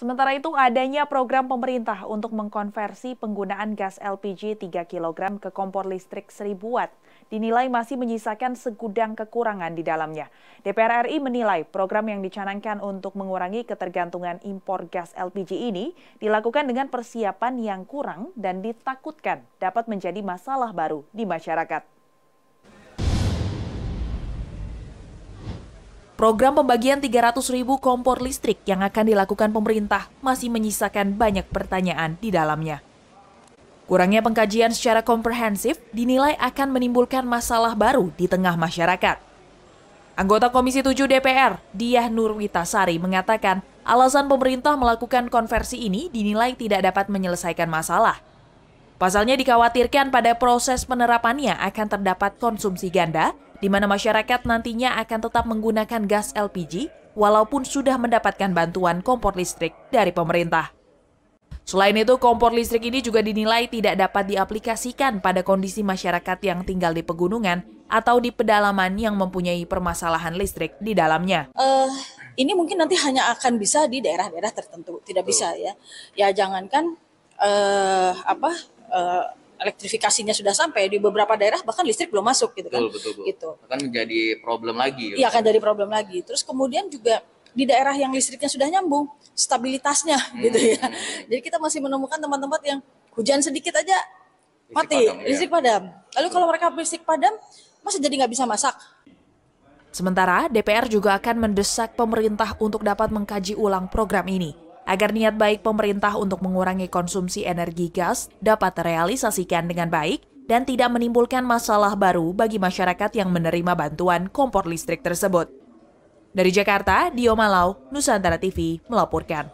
Sementara itu adanya program pemerintah untuk mengkonversi penggunaan gas LPG 3 kg ke kompor listrik 1000 watt dinilai masih menyisakan segudang kekurangan di dalamnya. DPR RI menilai program yang dicanangkan untuk mengurangi ketergantungan impor gas LPG ini dilakukan dengan persiapan yang kurang dan ditakutkan dapat menjadi masalah baru di masyarakat. Program pembagian 300 ribu kompor listrik yang akan dilakukan pemerintah masih menyisakan banyak pertanyaan di dalamnya. Kurangnya pengkajian secara komprehensif dinilai akan menimbulkan masalah baru di tengah masyarakat. Anggota Komisi 7 DPR, Diah Nurwitasari mengatakan alasan pemerintah melakukan konversi ini dinilai tidak dapat menyelesaikan masalah, Pasalnya dikhawatirkan pada proses penerapannya akan terdapat konsumsi ganda, di mana masyarakat nantinya akan tetap menggunakan gas LPG walaupun sudah mendapatkan bantuan kompor listrik dari pemerintah. Selain itu, kompor listrik ini juga dinilai tidak dapat diaplikasikan pada kondisi masyarakat yang tinggal di pegunungan atau di pedalaman yang mempunyai permasalahan listrik di dalamnya. Uh, ini mungkin nanti hanya akan bisa di daerah-daerah tertentu, tidak bisa ya. Ya jangankan uh, apa Eh, elektrifikasinya sudah sampai di beberapa daerah bahkan listrik belum masuk gitu kan. Betul, betul, Gitu. Akan menjadi problem lagi. Iya, gitu. akan jadi problem lagi. Terus kemudian juga di daerah yang listriknya sudah nyambung, stabilitasnya hmm. gitu ya. Jadi kita masih menemukan tempat-tempat yang hujan sedikit aja mati, iya. listrik padam. Listrik ya. padam. Lalu kalau mereka listrik padam, masih jadi nggak bisa masak? Sementara DPR juga akan mendesak pemerintah untuk dapat mengkaji ulang program ini agar niat baik pemerintah untuk mengurangi konsumsi energi gas dapat terrealisasikan dengan baik dan tidak menimbulkan masalah baru bagi masyarakat yang menerima bantuan kompor listrik tersebut. Dari Jakarta, Dio Malau, Nusantara TV melaporkan.